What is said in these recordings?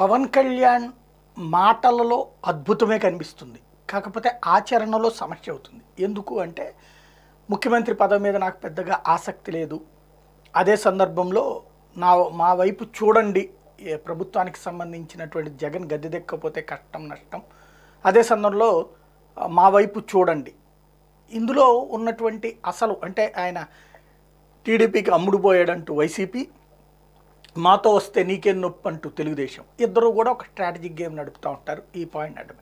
పవన్ కళ్యాణ్ మాటలలో అద్భుతమే కనిపిస్తుంది కాకపోతే ఆచరణలో సమస్య అవుతుంది ఎందుకు అంటే ముఖ్యమంత్రి పదవి మీద నాకు పెద్దగా ఆసక్తి లేదు అదే సందర్భంలో నా మా వైపు చూడండి ప్రభుత్వానికి సంబంధించినటువంటి జగన్ గద్దెదెక్కపోతే కష్టం నష్టం అదే సందర్భంలో మా వైపు చూడండి ఇందులో ఉన్నటువంటి అసలు అంటే ఆయన టీడీపీకి అమ్ముడుపోయాడంటూ వైసీపీ మాతో వస్తే నీకేం నొప్పి అంటూ తెలుగుదేశం ఇద్దరు కూడా ఒక స్ట్రాటజిక్ గేమ్ నడుపుతూ ఉంటారు ఈ పాయింట్ అంటే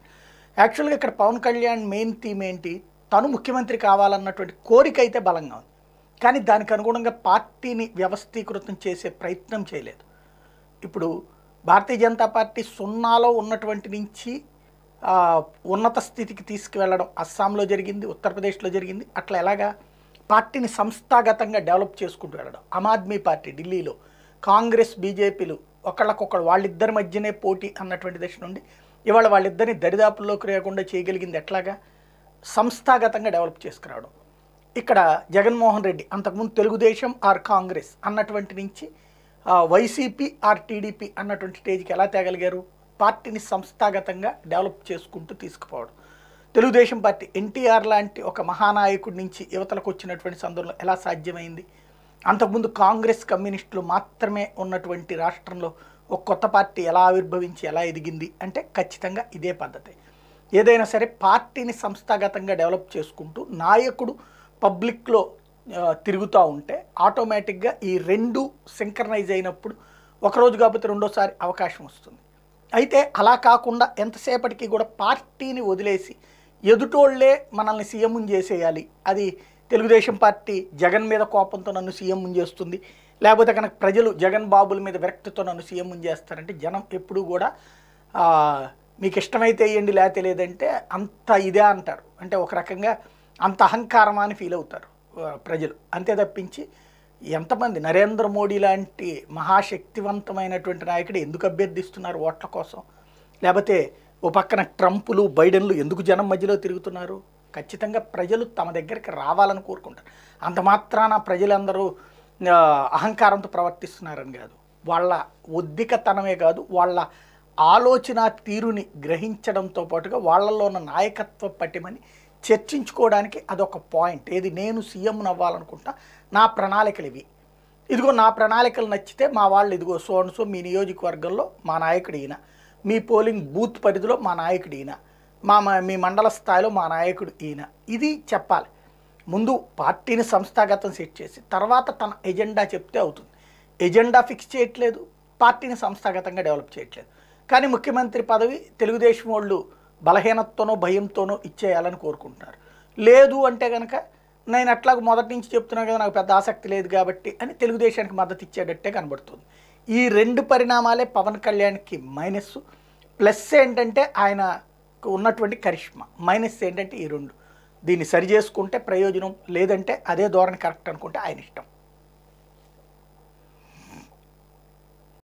యాక్చువల్గా ఇక్కడ పవన్ కళ్యాణ్ మెయిన్ థీమ్ ఏంటి తను ముఖ్యమంత్రి కావాలన్నటువంటి కోరిక అయితే బలంగా ఉంది కానీ దానికి అనుగుణంగా పార్టీని వ్యవస్థీకృతం చేసే ప్రయత్నం చేయలేదు ఇప్పుడు భారతీయ జనతా పార్టీ సున్నాలో ఉన్నటువంటి నుంచి ఉన్నత స్థితికి తీసుకువెళ్ళడం అస్సాంలో జరిగింది ఉత్తరప్రదేశ్లో జరిగింది అట్లా ఎలాగా పార్టీని సంస్థాగతంగా డెవలప్ చేసుకుంటూ వెళ్ళడం ఆమ్ ఆద్మీ పార్టీ ఢిల్లీలో కాంగ్రెస్ బీజేపీలు ఒకళ్ళకొకళ్ళు వాళ్ళిద్దరి మధ్యనే పోటీ అన్నటువంటి దశ నుండి ఇవాళ వాళ్ళిద్దరిని దరిదాపుల్లోకి రాకుండా చేయగలిగింది ఎట్లాగా సంస్థాగతంగా డెవలప్ చేసుకురావడం ఇక్కడ జగన్మోహన్ రెడ్డి అంతకుముందు తెలుగుదేశం ఆర్ కాంగ్రెస్ అన్నటువంటి నుంచి వైసీపీ ఆర్ టీడీపీ అన్నటువంటి స్టేజ్కి ఎలా తేగలిగారు పార్టీని సంస్థాగతంగా డెవలప్ చేసుకుంటూ తీసుకుపోవడం తెలుగుదేశం పార్టీ ఎన్టీఆర్ లాంటి ఒక మహానాయకుడి నుంచి యువతలకు వచ్చినటువంటి సందర్భంలో ఎలా సాధ్యమైంది అంతకుముందు కాంగ్రెస్ కమ్యూనిస్టులు మాత్రమే ఉన్నటువంటి రాష్ట్రంలో ఒక కొత్త పార్టీ ఎలా ఆవిర్భవించి ఎలా ఎదిగింది అంటే ఖచ్చితంగా ఇదే పద్ధతి ఏదైనా సరే పార్టీని సంస్థాగతంగా డెవలప్ చేసుకుంటూ నాయకుడు పబ్లిక్లో తిరుగుతూ ఉంటే ఆటోమేటిక్గా ఈ రెండు సింక్రనైజ్ అయినప్పుడు ఒకరోజు కాకపోతే రెండోసారి అవకాశం వస్తుంది అయితే అలా కాకుండా ఎంతసేపటికి కూడా పార్టీని వదిలేసి ఎదుటోళ్లే మనల్ని సీఎం చేసేయాలి అది తెలుగుదేశం పార్టీ జగన్ మీద కోపంతో నన్ను సీఎం ముంజేస్తుంది లేకపోతే కనుక ప్రజలు జగన్ బాబుల మీద విరక్తితో నన్ను సీఎం ముంజేస్తారంటే జనం ఎప్పుడూ కూడా మీకు ఇష్టమైతే వేయండి లేకపోతే లేదంటే అంత ఇదే అంటారు అంటే ఒక రకంగా అంత అహంకారమా అని ఫీల్ అవుతారు ప్రజలు అంతే తప్పించి ఎంతమంది నరేంద్ర మోడీ లాంటి మహాశక్తివంతమైనటువంటి నాయకుడు ఎందుకు అభ్యర్థిస్తున్నారు ఓట్ల కోసం లేకపోతే ఓ పక్కన ట్రంపులు బైడెన్లు ఎందుకు జనం మధ్యలో తిరుగుతున్నారు ఖచ్చితంగా ప్రజలు తమ దగ్గరికి రావాలని కోరుకుంటారు అంత మాత్రాన ప్రజలందరూ అహంకారంతో ప్రవర్తిస్తున్నారని కాదు వాళ్ళ ఉద్దికతనమే కాదు వాళ్ళ ఆలోచన తీరుని గ్రహించడంతో పాటుగా వాళ్ళలో ఉన్న నాయకత్వ పటిమని చర్చించుకోవడానికి అదొక పాయింట్ ఏది నేను సీఎంను అవ్వాలనుకుంటా నా ప్రణాళికలు ఇవి ఇదిగో నా ప్రణాళికలు నచ్చితే మా వాళ్ళు ఇదిగో సో అండ్ సో మీ నియోజకవర్గంలో మా నాయకుడు ఈయన మీ పోలింగ్ బూత్ పరిధిలో మా నాయకుడు ఈయన మా మీ మండల స్థాయిలో మా నాయకుడు ఈయన ఇది చెప్పాలి ముందు పార్టీని సంస్థాగతం సెట్ చేసి తర్వాత తన ఎజెండా చెప్తే అవుతుంది ఎజెండా ఫిక్స్ చేయట్లేదు పార్టీని సంస్థాగతంగా డెవలప్ చేయట్లేదు కానీ ముఖ్యమంత్రి పదవి తెలుగుదేశం వాళ్ళు బలహీనతతోనో భయంతోనో ఇచ్చేయాలని కోరుకుంటున్నారు లేదు అంటే కనుక నేను అట్లా మొదటి నుంచి చెప్తున్నాను కదా నాకు పెద్ద ఆసక్తి లేదు కాబట్టి అని తెలుగుదేశానికి మద్దతు ఇచ్చేటట్టే కనబడుతుంది ఈ రెండు పరిణామాలే పవన్ కళ్యాణ్కి మైనస్ ప్లస్ ఏంటంటే ఆయన ఉన్నటువంటి కరిష్మా మైనస్ ఏంటంటే ఈ రెండు దీన్ని సరి చేసుకుంటే ప్రయోజనం లేదంటే అదే ధోరణి కరెక్ట్ అనుకుంటే ఆయన ఇష్టం